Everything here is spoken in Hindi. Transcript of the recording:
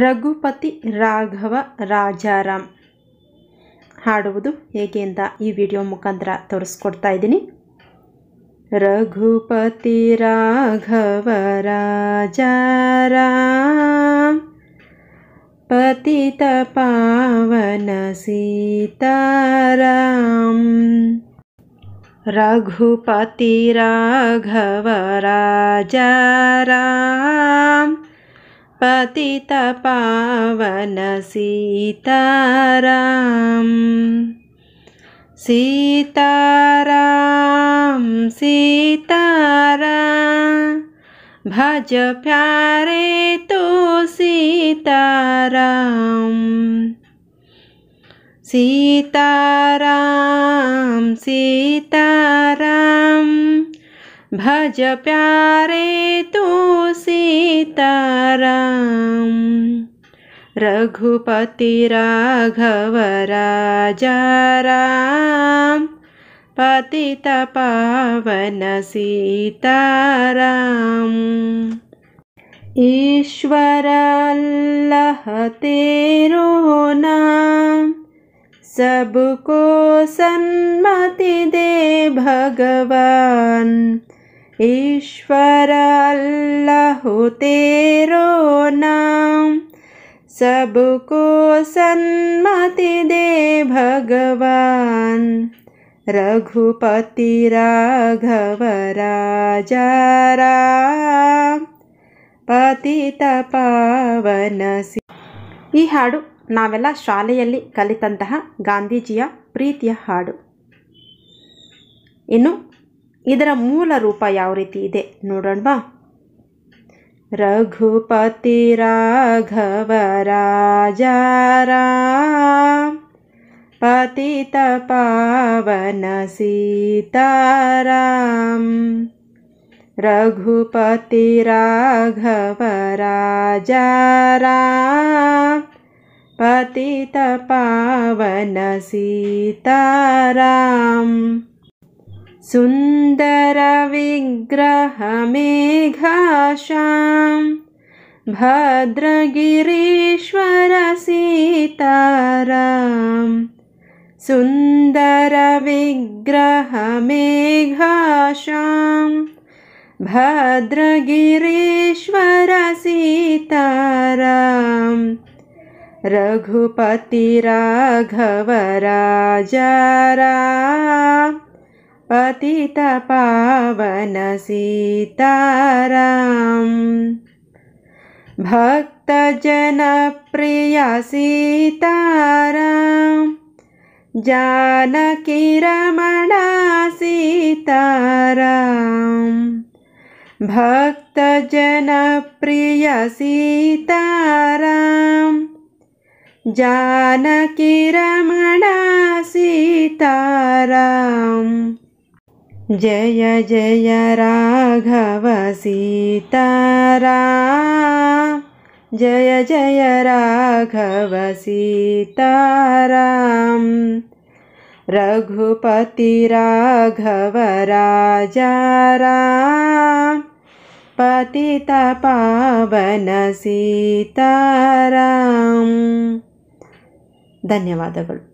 ರಘುಪತಿ ರಾಘವ ರಾಜಾರಾಮ್ ಹಾಡುವುದು ಹೇಗೆ ಅಂತ ಈ ವಿಡಿಯೋ ಮುಖಾಂತರ ತೋರಿಸ್ಕೊಡ್ತಾ ಇದ್ದೀನಿ ರಘುಪತಿ ರಾಘವ ರಾಜಾರಾಮ್ ಪತಿತ ಪಾವನ ಸೀತಾರಾಮ್ ರಘುಪತಿ ರಾಘವ ರಾಜಾರಾಮ್ पावन सीताराम सीताराम सीताराम भज प्यारे तो सीताराम सीताराम सीताराम भज प्यारे तो सीताराम रघुपति राघव राजा राम पतित पावन सीताराम ईश्वर अल्लाह तेरो नाम सबको सन्मति दे भगवान ईश्वर अल्लाह तेरो नाम सबको सन्मति दे भगवान रघुपति राघव राजा ಪತಿತ ಈ ಹಾಡು ನಾವೆಲ್ಲ ಶಾಲೆಯಲ್ಲಿ ಕಲಿತಂತಹ ಗಾಂಧೀಜಿಯ ಪ್ರೀತಿಯ ಹಾಡು ಇನ್ನು ಇದರ ಮೂಲ ರೂಪ ಯಾವ ರೀತಿ ಇದೆ ನೋಡೋಣವಾ रघुपति रघुपति राघव राघव राजाराम पतित पावन सीताराम राजाराम पतित पावन सीताराम सुन्दरविग्रहमेघां भद्रगिरीश्वरसीतारां सुन्दरविग्रहमेघां भद्रगिरीश्वर रघुपतिराघवराजारा रघुपतिराघवराजरा पतितपावनीतारा भक्तजनप्रियसि तारा जानकी रमणासि तार भक्तजनप्रियसितारां जानकी रमणासि तारा जय जय राघव सीतारा जय जय राघव सीताराम रघुपति राघव राजा राम पतित पावन सीताराम